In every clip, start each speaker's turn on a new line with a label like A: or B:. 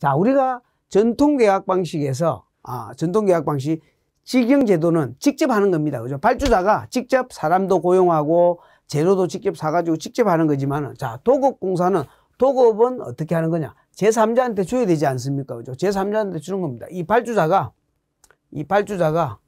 A: 자, 우리가 전통 계약 방식에서 아, 전통 계약 방식 직영 제도는 직접 하는 겁니다. 그죠? 발주자가 직접 사람도 고용하고 재료도 직접 사가지고 직접 하는 거지만은 자, 도급 공사는 도급은 어떻게 하는 거냐? 제3자한테 줘야 되지 않습니까? 그죠? 제3자한테 주는 겁니다. 이 발주자가 이 발주자가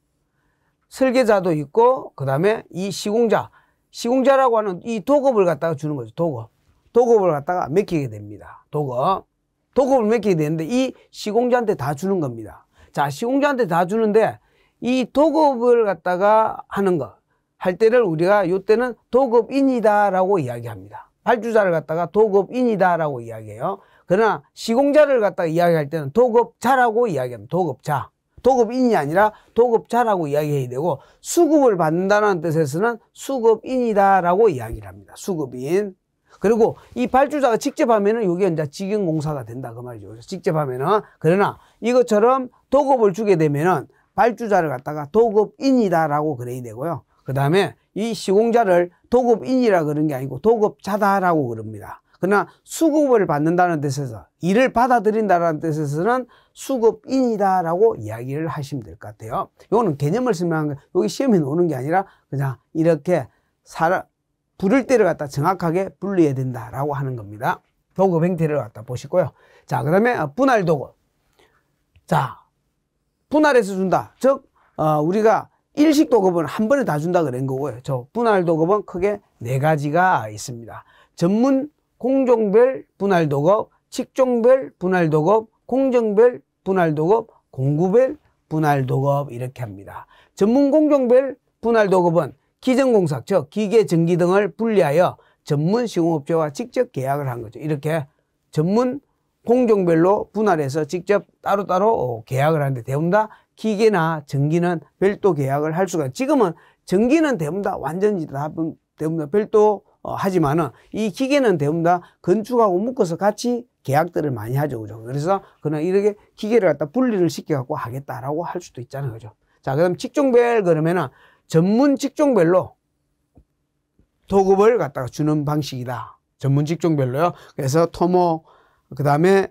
A: 설계자도 있고 그다음에 이 시공자 시공자라고 하는 이 도급을 갖다가 주는 거죠. 도급. 도급을 갖다가 맡기게 됩니다. 도급. 도급을 맡기게 되는데 이 시공자한테 다 주는 겁니다. 자, 시공자한테 다 주는데 이 도급을 갖다가 하는 거, 할 때를 우리가 요때는 도급인이다라고 이야기합니다. 발주자를 갖다가 도급인이다라고 이야기해요. 그러나 시공자를 갖다가 이야기할 때는 도급자라고 이야기합니다. 도급자. 도급인이 아니라 도급자라고 이야기해야 되고 수급을 받는다는 뜻에서는 수급인이다라고 이야기를 합니다. 수급인. 그리고 이 발주자가 직접 하면은 이게 이제 직영공사가 된다 그 말이죠. 직접 하면은 그러나 이것처럼 도급을 주게 되면은 발주자를 갖다가 도급인이다라고 그래야 되고요. 그 다음에 이 시공자를 도급인이라 그런 게 아니고 도급자다라고 그럽니다. 그러나 수급을 받는다는 뜻에서 일을 받아들인다는 뜻에서는 수급인이다라고 이야기를 하시면 될 것 같아요. 이거는 개념을 설명한 거 여기 시험에 나오는 게 아니라 그냥 이렇게 사람 부를 때를 갖다 정확하게 분리해야 된다라고 하는 겁니다. 도급 행태를 갖다 보시고요. 자, 그 다음에 어, 분할 도급. 자, 분할해서 준다. 즉, 어, 우리가 일식 도급은 한 번에 다 준다 그런 거고요. 저 분할 도급은 크게 네 가지가 있습니다. 전문 공종별 분할 도급, 직종별 분할 도급, 공정별 분할 도급, 공구별 분할 도급 이렇게 합니다. 전문 공종별 분할 도급은 기전공사, 즉 기계, 전기 등을 분리하여 전문 시공업체와 직접 계약을 한 거죠. 이렇게 전문 공종별로 분할해서 직접 따로따로 계약을 하는데 대부분 다 기계나 전기는 별도 계약을 할 수가 지금은 전기는 대부분 다 완전히 다 대부분 다 별도 어, 하지만은 이 기계는 대부분 다 건축하고 묶어서 같이 계약들을 많이 하죠 그죠 그래서 그는 이렇게 기계를 갖다 분리를 시켜 갖고 하겠다라고 할 수도 있잖아요 그죠 자 그럼 직종별 그러면은 전문 직종별로 도급을 갖다가 주는 방식이다. 전문 직종별로요. 그래서 토목, 그 다음에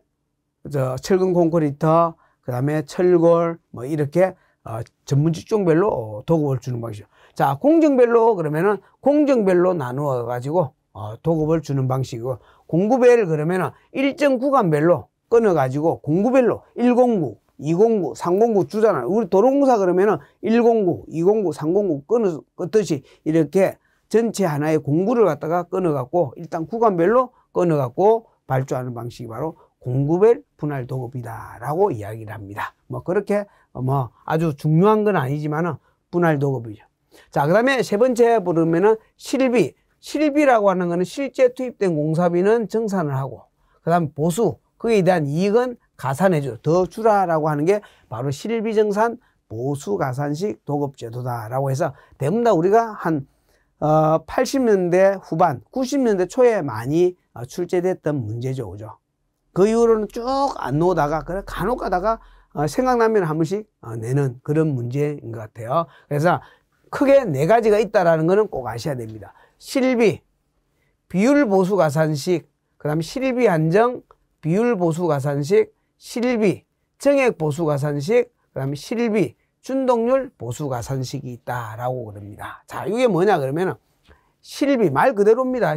A: 저 철근 콘크리터, 그 다음에 철골, 뭐 이렇게 어, 전문 직종별로 도급을 주는 방식이죠. 자, 공정별로 그러면은 공정별로 나누어 가지고 어, 도급을 주는 방식이고 공구별 그러면은 일정 구간별로 끊어 가지고 공구별로 109, 2공구3공구 주잖아요. 우리 도로공사 그러면은 1공구2공구3공구 끊어, 끊듯이 이렇게 전체 하나의 공구를 갖다가 끊어갖고 일단 구간별로 끊어갖고 발주하는 방식이 바로 공구별 분할 도급이다 라고 이야기를 합니다. 뭐 그렇게 어, 뭐 아주 중요한 건 아니지만은 분할 도급이죠. 자, 그 다음에 세 번째 부르면은 실비. 실비라고 하는 거는 실제 투입된 공사비는 정산을 하고, 그 다음 보수. 그에 대한 이익은 가산해줘. 더 주라라고 하는 게 바로 실비정산 보수가산식 도급제도다라고 해서 대부분 다 우리가 한 80년대 어, 후반, 90년대 초에 많이 어, 출제됐던 문제죠. 그죠? 그 이후로는 쭉 안 나오다가, 그래, 간혹 가다가 어, 생각나면 한 번씩 내는 그런 문제인 것 같아요. 그래서 크게 네 가지가 있다라는 거는 꼭 아셔야 됩니다. 실비, 비율보수가산식, 그 다음에 실비 안정 비율보수가산식, 실비, 정액 보수 가산식, 그다음에 실비, 준동률 보수 가산식이 있다라고 그럽니다. 자, 이게 뭐냐 그러면은 실비 말 그대로입니다.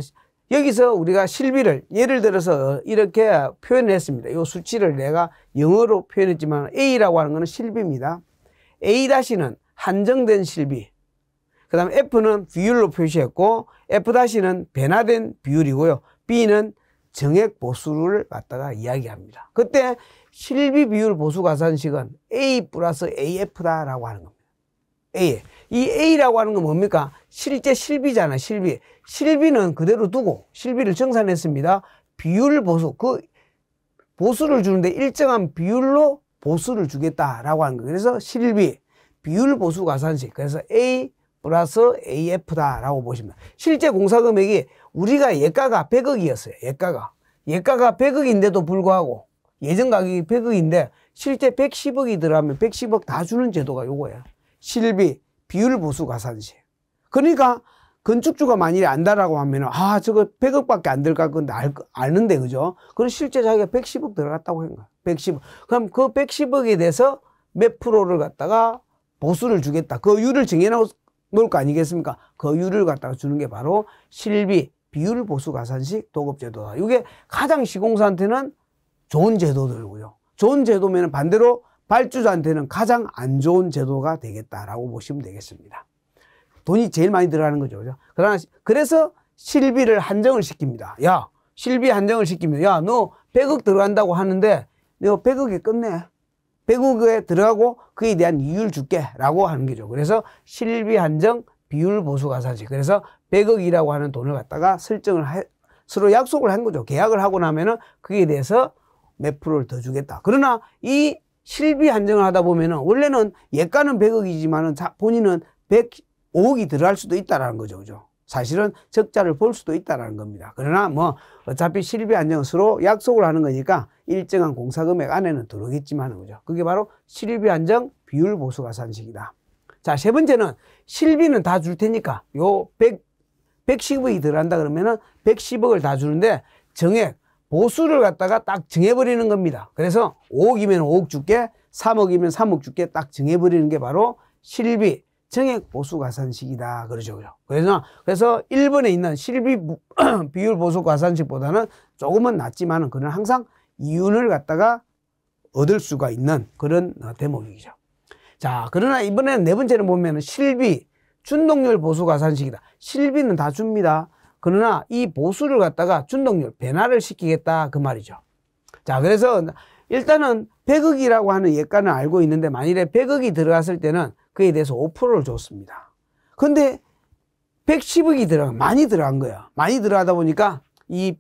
A: 여기서 우리가 실비를 예를 들어서 이렇게 표현을 했습니다. 이 수치를 내가 영어로 표현했지만 A라고 하는 것은 실비입니다. A-는 한정된 실비. 그 다음에 F는 비율로 표시했고 F-는 변화된 비율이고요. B는 정액 보수를 갖다가 이야기합니다. 그때 실비 비율 보수 가산식은 A 플러스 AF다라고 하는 겁니다. A. 이 A라고 하는 건 뭡니까? 실제 실비잖아, 실비. 실비는 그대로 두고 실비를 정산했습니다. 비율 보수, 그 보수를 주는데 일정한 비율로 보수를 주겠다라고 하는 거예요. 그래서 실비, 비율 보수 가산식. 그래서 A 플러스 AF다라고 보시면 실제 공사 금액이 우리가 예가가 100억이었어요. 예가가. 예가가 100억인데도 불구하고 예전 가격이 100억인데 실제 110억이 들어가면 110억 다 주는 제도가 요거예요. 실비, 비율 보수 가산시. 그러니까 건축주가 만일에 안다라고 하면 아 저거 100억밖에 안들까그 건데 알, 아는데 그죠? 그럼 실제 자기가 110억 들어갔다고 한 거야. 110억. 그럼 그 110억에 대해서 몇 프로를 갖다가 보수를 주겠다. 그 유를 정해놓고 먹을 거 아니겠습니까? 거유를 그 갖다가 주는 게 바로 실비, 비율 보수 가산식 도급제도다. 이게 가장 시공사한테는 좋은 제도들고요. 좋은 제도면 반대로 발주자한테는 가장 안 좋은 제도가 되겠다라고 보시면 되겠습니다. 돈이 제일 많이 들어가는 거죠. 그죠? 그러나, 그래서 실비를 한정을 시킵니다. 야, 실비 한정을 시킵니다 야, 너 100억 들어간다고 하는데, 너1 0 0억이 끝내. 배억에 들어가고 그에 대한 이율 줄게 라고 하는 거죠. 그래서 실비 한정 비율 보수 가사지. 그래서 100억이라고 하는 돈을 갖다가 설정을 해, 서로 약속을 한 거죠. 계약을 하고 나면은 그에 대해서 몇 프로를 더 주겠다. 그러나 이 실비 한정을 하다 보면은 원래는 예가는 100억이지만은 본인은 105억이 들어갈 수도 있다라는 거죠. 그죠? 사실은 적자를 볼 수도 있다라는 겁니다. 그러나 뭐 어차피 실비 안정으로 약속을 하는 거니까 일정한 공사 금액 안에는 들어오겠지만 그죠. 그게 바로 실비 안정 비율 보수 가산식이다. 자, 세 번째는 실비는 다 줄 테니까 요 100, 110억이 들어간다 그러면은 110억을 다 주는데 정액 보수를 갖다가 딱 정해버리는 겁니다. 그래서 5억이면 5억 줄게, 3억이면 3억 줄게 딱 정해버리는 게 바로 실비 정액 보수 과산식이다 그러죠 그래서 그래서 1번에 있는 실비 비율 보수 과산식보다는 조금은 낮지만은 그는 항상 이윤을 갖다가 얻을 수가 있는 그런 어, 대목이죠 자 그러나 이번에네 번째를 보면은 실비 준동률 보수 과산식이다 실비는 다 줍니다 그러나 이 보수를 갖다가 준동률 변화를 시키겠다 그 말이죠 자 그래서 일단은 100억이라고 하는 예가는 알고 있는데 만일에 100억이 들어갔을 때는 그에 대해서 5%를 줬습니다. 근데 110억이 들어 많이 들어간 거야. 많이 들어가다 보니까 이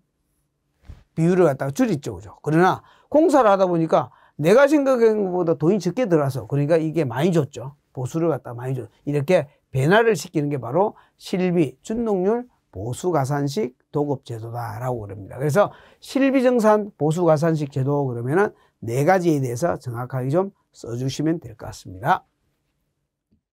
A: 비율을 갖다가 줄이죠. 그죠? 그러나 공사를 하다 보니까 내가 생각한 것보다 돈이 적게 들어서 와 그러니까 이게 많이 줬죠. 보수를 갖다 많이 줬. 이렇게 변화를 시키는 게 바로 실비, 준동률, 보수가산식 도급제도다라고 그럽니다. 그래서 실비정산 보수가산식 제도 그러면은 네 가지에 대해서 정확하게 좀 써주시면 될 것 같습니다.